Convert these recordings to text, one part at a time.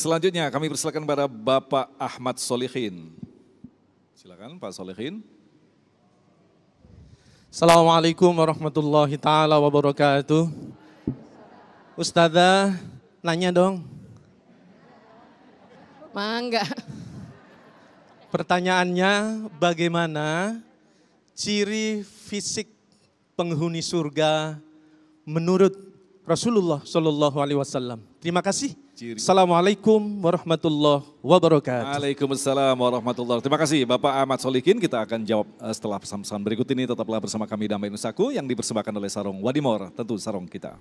Selanjutnya kami persilakan kepada Bapak Ahmad Solihin. Silakan Pak Solihin. Assalamualaikum warahmatullahi taala wabarakatuh. Ustazah, nanya dong. Mangga. Pertanyaannya bagaimana ciri fisik penghuni surga menurut Rasulullah Shallallahu Alaihi Wasallam. Terima kasih. Assalamualaikum warahmatullahi wabarakatuh. Waalaikumsalam warahmatullahi wabarakatuh. Terima kasih Bapak Ahmad Solikin. Kita akan jawab eh, setelah pesan-pesan berikut ini. Tetaplah bersama kami Damai Nusaku yang dipersembahkan oleh Sarong Wadimor. Tentu Sarong kita.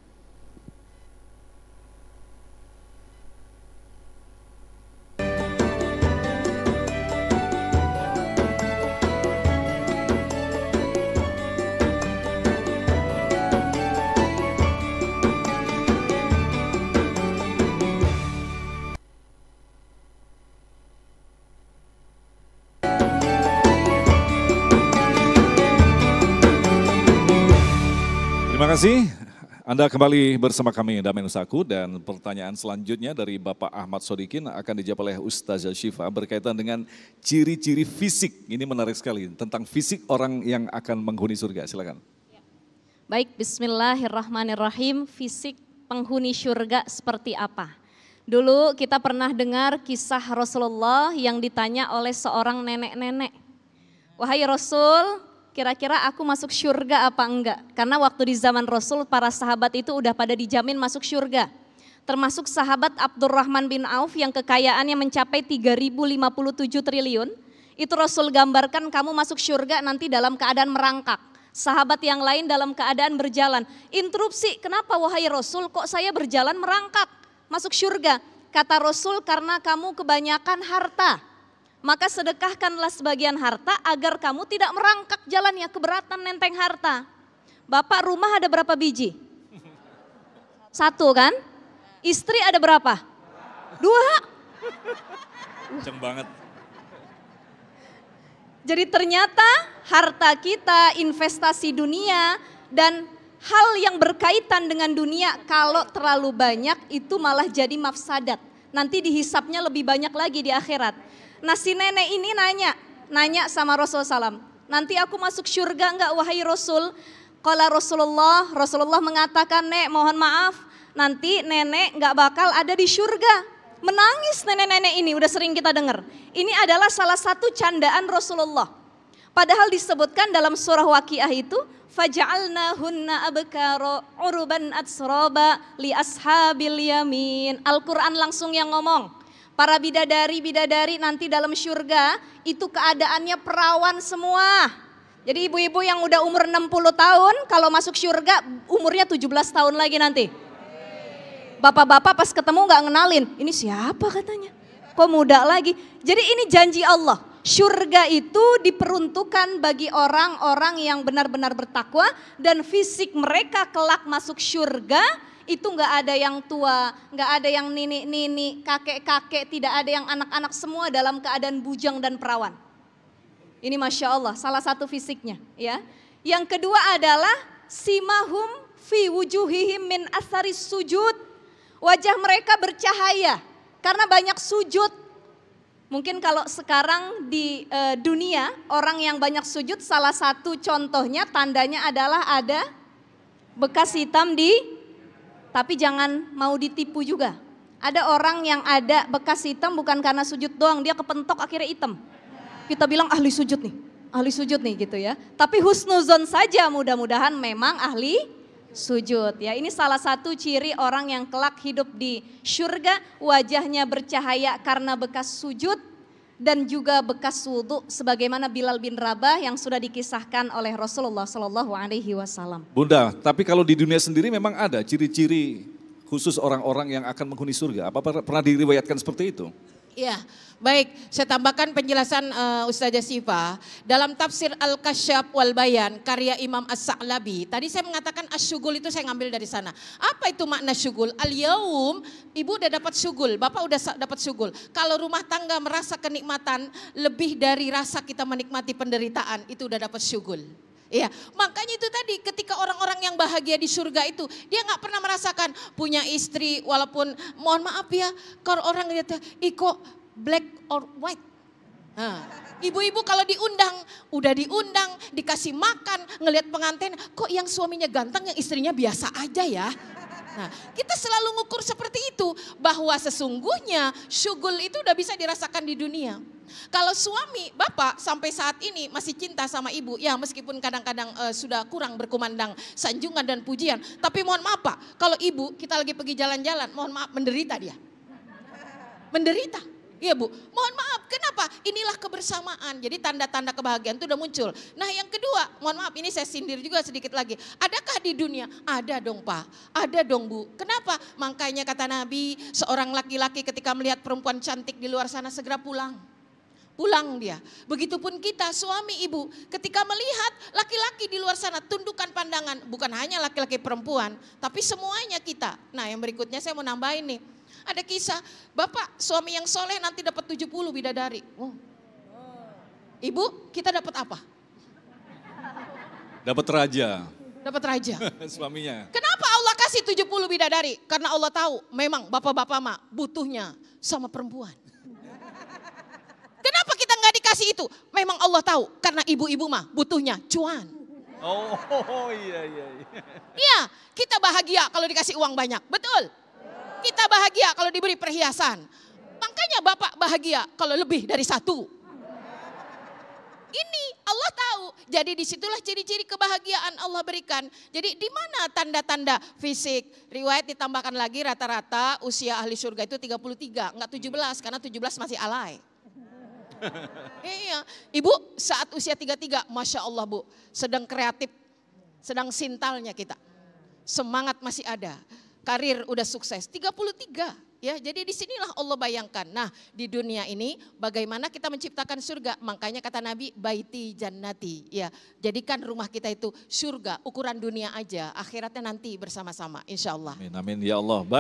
Terima kasih. Anda kembali bersama kami Damai Nusaku, dan pertanyaan selanjutnya dari Bapak Ahmad Sodikin akan dijawab oleh Ustazah Syifa berkaitan dengan ciri-ciri fisik. Ini menarik sekali tentang fisik orang yang akan menghuni surga. Silakan. Ya. Baik, bismillahirrahmanirrahim. Fisik penghuni surga seperti apa? Dulu kita pernah dengar kisah Rasulullah yang ditanya oleh seorang nenek-nenek. Wahai Rasul, kira-kira aku masuk syurga apa enggak? Karena waktu di zaman Rasul para sahabat itu udah pada dijamin masuk syurga, Termasuk sahabat Abdurrahman bin Auf yang kekayaannya mencapai 3057 triliun. Itu Rasul gambarkan kamu masuk syurga nanti dalam keadaan merangkak. Sahabat yang lain dalam keadaan berjalan. Interupsi, kenapa wahai Rasul kok saya berjalan merangkak? Masuk syurga? Kata Rasul karena kamu kebanyakan harta maka sedekahkanlah sebagian harta agar kamu tidak merangkak jalannya keberatan nenteng harta. Bapak rumah ada berapa biji? Satu kan? Istri ada berapa? Dua. Kenceng banget. Jadi ternyata harta kita, investasi dunia, dan hal yang berkaitan dengan dunia kalau terlalu banyak itu malah jadi mafsadat. Nanti dihisapnya lebih banyak lagi di akhirat. Nah si nenek ini nanya, nanya sama Rasul Salam, nanti aku masuk surga enggak wahai Rasul? Kala Rasulullah, Rasulullah mengatakan, Nek mohon maaf, nanti nenek enggak bakal ada di surga. Menangis nenek-nenek ini, udah sering kita dengar. Ini adalah salah satu candaan Rasulullah. Padahal disebutkan dalam surah Waqiah itu, Fajalna hunna abkaro uruban atsroba li ashabil yamin. Al-Quran langsung yang ngomong. Para bidadari-bidadari nanti dalam syurga itu keadaannya perawan semua. Jadi ibu-ibu yang udah umur 60 tahun kalau masuk syurga umurnya 17 tahun lagi nanti. Bapak-bapak pas ketemu nggak ngenalin, ini siapa katanya? Kok muda lagi? Jadi ini janji Allah. Surga itu diperuntukkan bagi orang-orang yang benar-benar bertakwa dan fisik mereka kelak masuk surga itu nggak ada yang tua, nggak ada yang nini-nini, kakek-kakek, tidak ada yang anak-anak semua dalam keadaan bujang dan perawan. Ini masya Allah, salah satu fisiknya. Ya, yang kedua adalah simahum fi wujuhihim min asari sujud. Wajah mereka bercahaya karena banyak sujud. Mungkin kalau sekarang di e, dunia orang yang banyak sujud salah satu contohnya tandanya adalah ada bekas hitam di tapi jangan mau ditipu juga. Ada orang yang ada bekas hitam bukan karena sujud doang, dia kepentok akhirnya hitam. Kita bilang ahli sujud nih, ahli sujud nih gitu ya. Tapi husnuzon saja mudah-mudahan memang ahli sujud ya. Ini salah satu ciri orang yang kelak hidup di surga, wajahnya bercahaya karena bekas sujud, dan juga bekas wudhu sebagaimana Bilal bin Rabah yang sudah dikisahkan oleh Rasulullah Shallallahu Alaihi Wasallam. Bunda, tapi kalau di dunia sendiri memang ada ciri-ciri khusus orang-orang yang akan menghuni surga. Apa pernah diriwayatkan seperti itu? Ya, baik. Saya tambahkan penjelasan uh, Ustazah Siva. Dalam tafsir Al-Kasyaf wal Bayan karya Imam As-Sa'labi. Tadi saya mengatakan asyugul itu saya ngambil dari sana. Apa itu makna syugul? Al-yaum, ibu udah dapat syugul, bapak udah dapat syugul. Kalau rumah tangga merasa kenikmatan lebih dari rasa kita menikmati penderitaan, itu udah dapat syugul. Iya, makanya itu tadi ketika orang-orang yang bahagia di surga itu, dia nggak pernah merasakan punya istri walaupun mohon maaf ya, kalau orang lihat ya, Iko black or white. ibu nah, ibu-ibu kalau diundang, udah diundang, dikasih makan, ngelihat pengantin, kok yang suaminya ganteng, yang istrinya biasa aja ya. Nah, kita selalu ngukur seperti itu bahwa sesungguhnya syugul itu udah bisa dirasakan di dunia. Kalau suami, bapak sampai saat ini masih cinta sama ibu, ya meskipun kadang-kadang uh, sudah kurang berkumandang sanjungan dan pujian. Tapi mohon maaf pak, kalau ibu kita lagi pergi jalan-jalan, mohon maaf menderita dia. Menderita. Iya Bu, mohon maaf kenapa? Inilah kebersamaan. Jadi tanda-tanda kebahagiaan itu udah muncul. Nah yang kedua, mohon maaf ini saya sindir juga sedikit lagi. Adakah di dunia? Ada dong Pak, ada dong Bu. Kenapa? Makanya kata Nabi, seorang laki-laki ketika melihat perempuan cantik di luar sana segera pulang pulang dia. Begitupun kita suami ibu ketika melihat laki-laki di luar sana tundukkan pandangan bukan hanya laki-laki perempuan tapi semuanya kita. Nah yang berikutnya saya mau nambahin nih. Ada kisah bapak suami yang soleh nanti dapat 70 bidadari. Oh. Ibu kita dapat apa? Dapat raja. Dapat raja. Suaminya. Kenapa Allah kasih 70 bidadari? Karena Allah tahu memang bapak-bapak mah butuhnya sama perempuan kasih itu. Memang Allah tahu karena ibu-ibu mah butuhnya cuan. Oh, oh iya iya. Iya, kita bahagia kalau dikasih uang banyak. Betul. Kita bahagia kalau diberi perhiasan. Makanya Bapak bahagia kalau lebih dari satu. Ini Allah tahu. Jadi disitulah ciri-ciri kebahagiaan Allah berikan. Jadi di mana tanda-tanda fisik? Riwayat ditambahkan lagi rata-rata usia ahli surga itu 33, enggak 17 karena 17 masih alay iya. Ibu saat usia 33, Masya Allah Bu, sedang kreatif, sedang sintalnya kita. Semangat masih ada, karir udah sukses. 33, Ya, jadi disinilah Allah bayangkan. Nah, di dunia ini bagaimana kita menciptakan surga? Makanya kata Nabi, baiti jannati. Ya, jadikan rumah kita itu surga, ukuran dunia aja. Akhiratnya nanti bersama-sama, insya Allah. Amin, amin ya Allah. Baik.